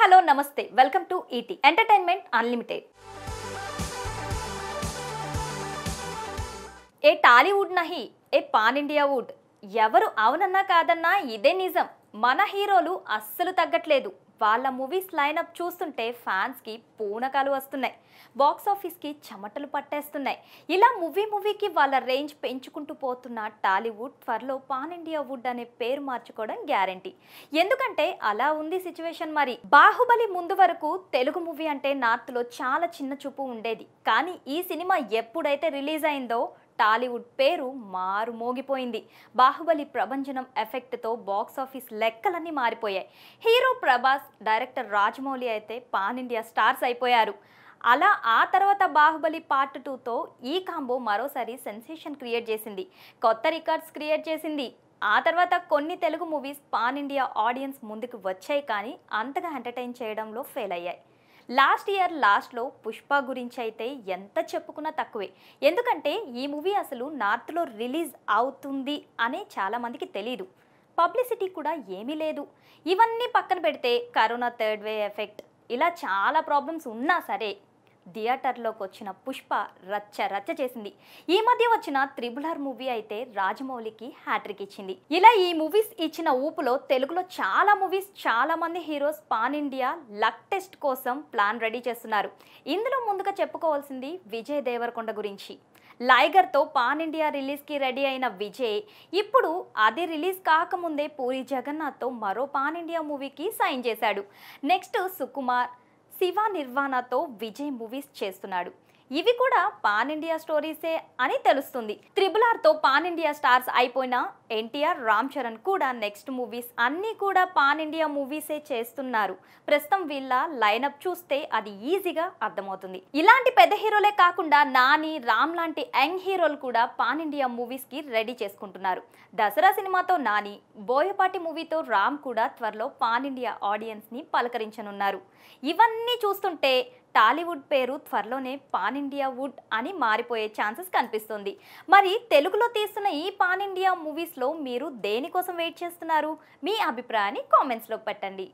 hello నమస్తే welcome to ET entertainment unlimited ఏ Tollywood నహి ఏ పాన్ ఇండియా వుడ్ ఎవరు అవునన్నా కాదన్నా ఇదే నిజం మన హీరోలు అస్సలు తగ్గట్లేదు వాళ్ళ మూవీస్ లైనప్ చూస్తుంటే ఫ్యాన్స్కి పూనకాలు వస్తున్నాయి బాక్స్ ఆఫీస్కి చెమటలు పట్టేస్తున్నాయి ఇలా మూవీ మూవీకి వాళ్ళ రేంజ్ పెంచుకుంటూ పోతున్న టాలీవుడ్ త్వరలో పాన్ ఇండియా వుడ్ అనే పేరు మార్చుకోవడం గ్యారంటీ ఎందుకంటే అలా ఉంది సిచ్యువేషన్ మరి బాహుబలి ముందు వరకు తెలుగు మూవీ అంటే నార్త్లో చాలా చిన్న చూపు ఉండేది కానీ ఈ సినిమా ఎప్పుడైతే రిలీజ్ అయిందో టాలీవుడ్ పేరు మారుమోగిపోయింది బాహుబలి ప్రభంజనం ఎఫెక్ట్తో బాక్సాఫీస్ లెక్కలన్నీ మారిపోయాయి హీరో ప్రభాస్ డైరెక్టర్ రాజమౌళి అయితే పాన్ ఇండియా స్టార్స్ అయిపోయారు అలా ఆ తర్వాత బాహుబలి పార్ట్ టూతో ఈ కాంబో మరోసారి సెన్సేషన్ క్రియేట్ చేసింది కొత్త రికార్డ్స్ క్రియేట్ చేసింది ఆ తర్వాత కొన్ని Telugu movies pan India audience ముందుకు వచ్చాయి కానీ అంతగా ఎంటర్టైన్ చేయడంలో ఫెయిల్ అయ్యాయి లాస్ట్ ఇయర్ లాస్ట్లో పుష్ప గురించి అయితే ఎంత చెప్పుకున్నా తక్కువే ఎందుకంటే ఈ మూవీ అసలు నార్త్లో రిలీజ్ అవుతుంది అనే చాలామందికి తెలియదు పబ్లిసిటీ కూడా ఏమీ లేదు ఇవన్నీ పక్కన పెడితే కరోనా థర్డ్ వే ఎఫెక్ట్ ఇలా చాలా ప్రాబ్లమ్స్ ఉన్నా సరే థియేటర్లోకి వచ్చిన పుష్ప రచ్చ రచ్చ చేసింది ఈ మధ్య వచ్చిన త్రిబులర్ మూవీ అయితే రాజమౌళికి హ్యాట్రిక్ ఇచ్చింది ఇలా ఈ మూవీస్ ఇచ్చిన ఊపులో తెలుగులో చాలా మూవీస్ చాలా మంది heroes pan India luck test కోసం ప్లాన్ రెడీ చేస్తున్నారు ఇందులో ముందుగా చెప్పుకోవాల్సింది విజయ్ దేవరకొండ గురించి లైగర్తో పాన్ ఇండియా రిలీజ్కి రెడీ అయిన విజయ్ ఇప్పుడు అది రిలీజ్ కాకముందే పూరి జగన్నాథ్తో మరో పాన్ ఇండియా మూవీకి సైన్ చేశాడు నెక్స్ట్ సుకుమార్ శివ నిర్వాణతో విజయ్ మూవీస్ చేస్తున్నాడు ఇవి కూడా పాన్ ఇండియా స్టోరీసే అని తెలుస్తుంది త్రిబుల్ ఆర్తో పాన్ ఇండియా స్టార్స్ అయిపోయిన ఎన్టీఆర్ రామ్ చరణ్ కూడా నెక్స్ట్ మూవీస్ అన్నీ కూడా పాన్ ఇండియా మూవీసే చేస్తున్నారు ప్రస్తుతం వీళ్ళ లైనప్ చూస్తే అది ఈజీగా అర్థమవుతుంది ఇలాంటి పెద్ద హీరోలే కాకుండా నాని రామ్ లాంటి యంగ్ హీరోలు కూడా పాన్ ఇండియా మూవీస్కి రెడీ చేసుకుంటున్నారు దసరా సినిమాతో నాని బోయపాటి మూవీతో రామ్ కూడా త్వరలో పాన్ ఇండియా ఆడియన్స్ని పలకరించనున్నారు ఇవన్నీ చూస్తుంటే టాలీవుడ్ పేరు త్వరలోనే పాన్ ఇండియా వుడ్ అని మారిపోయే ఛాన్సెస్ కనిపిస్తుంది మరి తెలుగులో తీస్తున్న ఈ పాన్ ఇండియా మూవీస్లో మీరు దేనికోసం వెయిట్ చేస్తున్నారు మీ అభిప్రాయాన్ని కామెంట్స్లో పెట్టండి